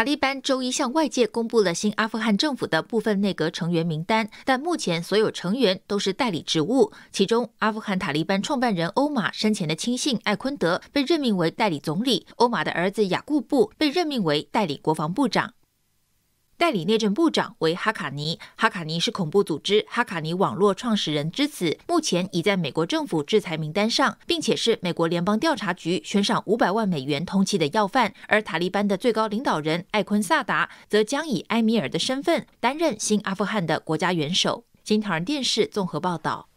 塔利班周一向外界公布了新阿富汗政府的部分内阁成员名单，但目前所有成员都是代理职务。其中，阿富汗塔利班创办人欧马生前的亲信艾昆德被任命为代理总理，欧马的儿子雅库布被任命为代理国防部长。代理内政部长为哈卡尼，哈卡尼是恐怖组织哈卡尼网络创始人之子，目前已在美国政府制裁名单上，并且是美国联邦调查局悬赏五百万美元通缉的要犯。而塔利班的最高领导人艾昆萨达则将以埃米尔的身份担任新阿富汗的国家元首。金塔人电视综合报道。